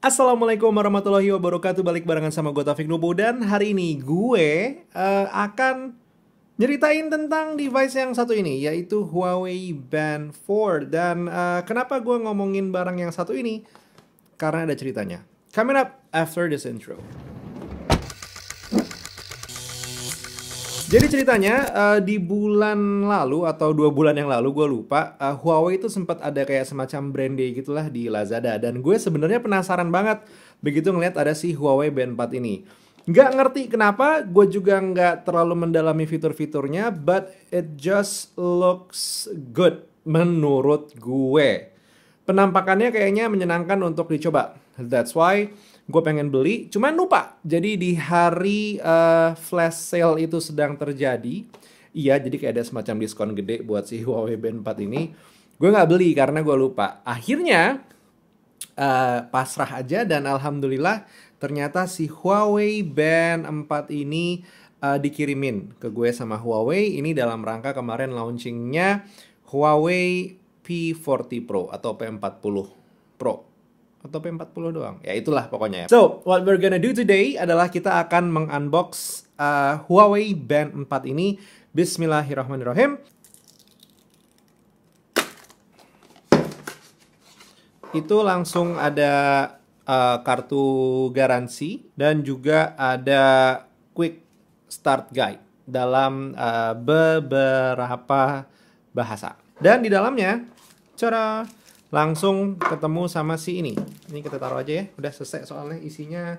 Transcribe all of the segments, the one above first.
Assalamualaikum warahmatullahi wabarakatuh Balik barengan sama gue Taufik Nubu Dan hari ini gue uh, akan nyeritain tentang device yang satu ini Yaitu Huawei Band 4 Dan uh, kenapa gue ngomongin barang yang satu ini? Karena ada ceritanya Coming up after this intro Jadi ceritanya uh, di bulan lalu atau dua bulan yang lalu gue lupa uh, Huawei itu sempat ada kayak semacam brand day gitulah di Lazada dan gue sebenarnya penasaran banget begitu ngelihat ada si Huawei Band 4 ini. Nggak ngerti kenapa, gue juga nggak terlalu mendalami fitur-fiturnya, but it just looks good menurut gue. Penampakannya kayaknya menyenangkan untuk dicoba. That's why gue pengen beli, cuman lupa. Jadi di hari uh, flash sale itu sedang terjadi, iya jadi kayak ada semacam diskon gede buat si Huawei Band 4 ini. Gue nggak beli karena gue lupa. Akhirnya uh, pasrah aja dan alhamdulillah ternyata si Huawei Band 4 ini uh, dikirimin ke gue sama Huawei. Ini dalam rangka kemarin launchingnya Huawei P40 Pro atau P40 Pro atau P40 doang. Ya itulah pokoknya ya. So, what we're gonna do today adalah kita akan mengunbox uh, Huawei Band 4 ini. Bismillahirrahmanirrahim. Itu langsung ada uh, kartu garansi dan juga ada quick start guide dalam uh, beberapa bahasa. Dan di dalamnya, cara langsung ketemu sama si ini. Ini kita taruh aja ya, udah selesai soalnya isinya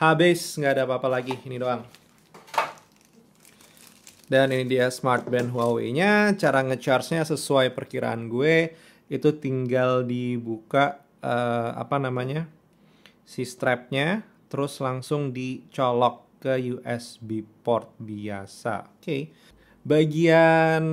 habis, nggak ada apa-apa lagi, ini doang. Dan ini dia smartband Huawei-nya, cara ngecharge-nya sesuai perkiraan gue, itu tinggal dibuka uh, apa namanya si strapnya, terus langsung dicolok ke USB port biasa. Oke, okay. bagian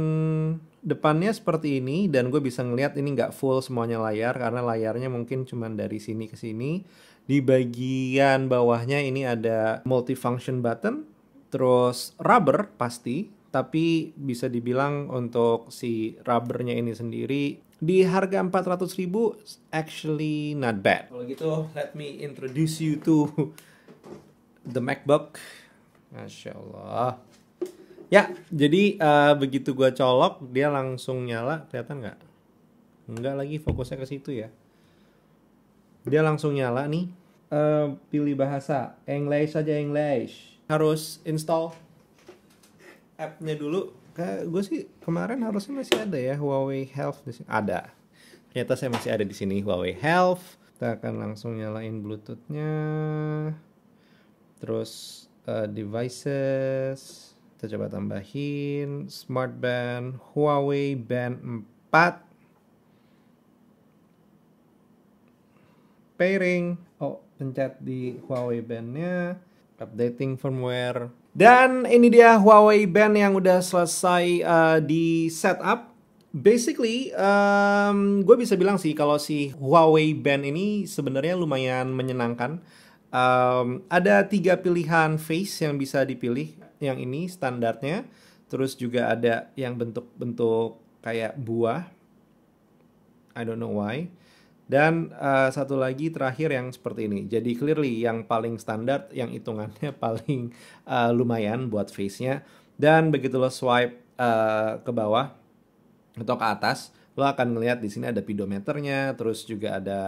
depannya seperti ini dan gue bisa ngelihat ini nggak full semuanya layar karena layarnya mungkin cuma dari sini ke sini. Di bagian bawahnya ini ada multifunction button, terus rubber pasti, tapi bisa dibilang untuk si rubbernya ini sendiri di harga 400 ribu actually not bad. Kalau gitu, let me introduce you to the MacBook. Masya Allah. Ya, jadi uh, begitu gua colok dia langsung nyala, kelihatan nggak? Nggak lagi fokusnya ke situ ya. Dia langsung nyala nih. Uh, pilih bahasa English saja English. Harus install app-nya dulu. Gue sih kemarin harusnya masih ada ya Huawei Health di sini. Ada. Ternyata saya masih ada di sini Huawei Health. Kita akan langsung nyalain Bluetooth-nya. Terus uh, devices kita coba tambahin smartband Huawei Band 4 pairing. Oh, pencet di Huawei Band-nya, updating firmware. Dan ini dia Huawei Band yang udah selesai uh, di setup. Basically, um, gue bisa bilang sih kalau si Huawei Band ini sebenarnya lumayan menyenangkan um, ada tiga pilihan face yang bisa dipilih yang ini standarnya terus juga ada yang bentuk-bentuk kayak buah I don't know why dan uh, satu lagi terakhir yang seperti ini jadi clearly yang paling standar yang hitungannya paling uh, lumayan buat face-nya dan begitu lo swipe uh, ke bawah atau ke atas lo akan melihat di sini ada pedometernya terus juga ada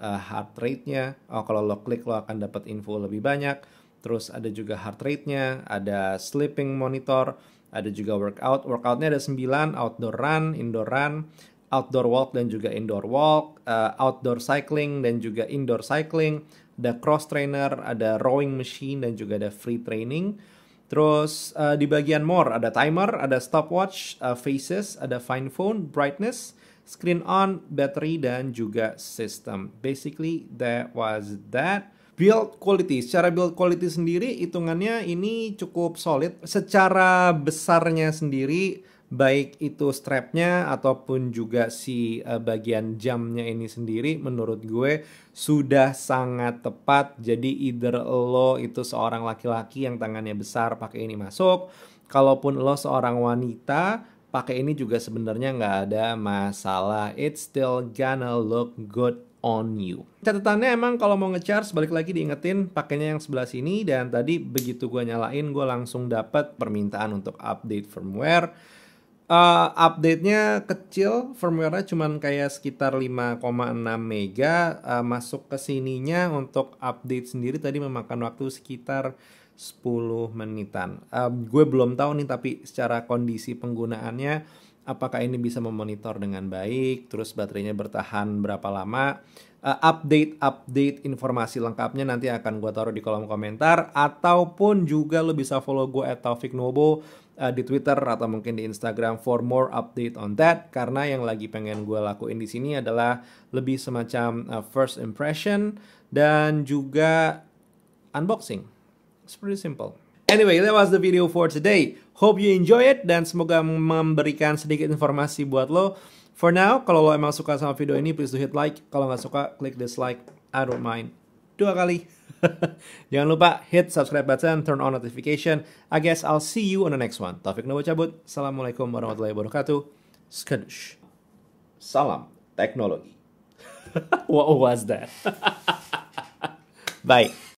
uh, heart rate-nya. Oh, kalau lo klik lo akan dapat info lebih banyak. Terus ada juga heart rate-nya, ada sleeping monitor, ada juga workout. Workout-nya ada 9, outdoor run, indoor run, outdoor walk dan juga indoor walk, uh, outdoor cycling dan juga indoor cycling, ada cross trainer, ada rowing machine dan juga ada free training. Terus uh, di bagian more ada timer, ada stopwatch, uh, faces, ada fine phone, brightness, screen on, battery, dan juga system. Basically, that was that. Build quality, secara build quality sendiri hitungannya ini cukup solid. Secara besarnya sendiri, baik itu strapnya ataupun juga si uh, bagian jamnya ini sendiri menurut gue sudah sangat tepat jadi either lo itu seorang laki-laki yang tangannya besar pakai ini masuk kalaupun lo seorang wanita pakai ini juga sebenarnya nggak ada masalah. It's still gonna look good on you. Catatannya emang kalau mau ngecharge balik lagi diingetin pakainya yang sebelah sini dan tadi begitu gue nyalain gue langsung dapat permintaan untuk update firmware uh, update-nya kecil, firmware-nya cuman kayak sekitar 5,6 mega. Uh, masuk ke sininya untuk update sendiri tadi memakan waktu sekitar 10 menitan. Uh, gue belum tahu nih tapi secara kondisi penggunaannya apakah ini bisa memonitor dengan baik, terus baterainya bertahan berapa lama. Uh, update update informasi lengkapnya nanti akan gue taruh di kolom komentar ataupun juga lo bisa follow gue at Taufik Nobo uh, eh, di Twitter atau mungkin di Instagram for more update on that karena yang lagi pengen gue lakuin di sini adalah lebih semacam uh, first impression dan juga unboxing. It's pretty simple. Anyway, that was the video for today. Hope you enjoy it dan semoga memberikan sedikit informasi buat lo. For now, kalau lo emang suka sama video ini, please do hit like. Kalau nggak suka, klik dislike. I don't mind. Dua kali. Jangan lupa hit subscribe button, turn on notification. I guess I'll see you on the next one. Taufik Nova cabut. Assalamualaikum warahmatullahi wabarakatuh. Skadush. Salam teknologi. What was that? Bye.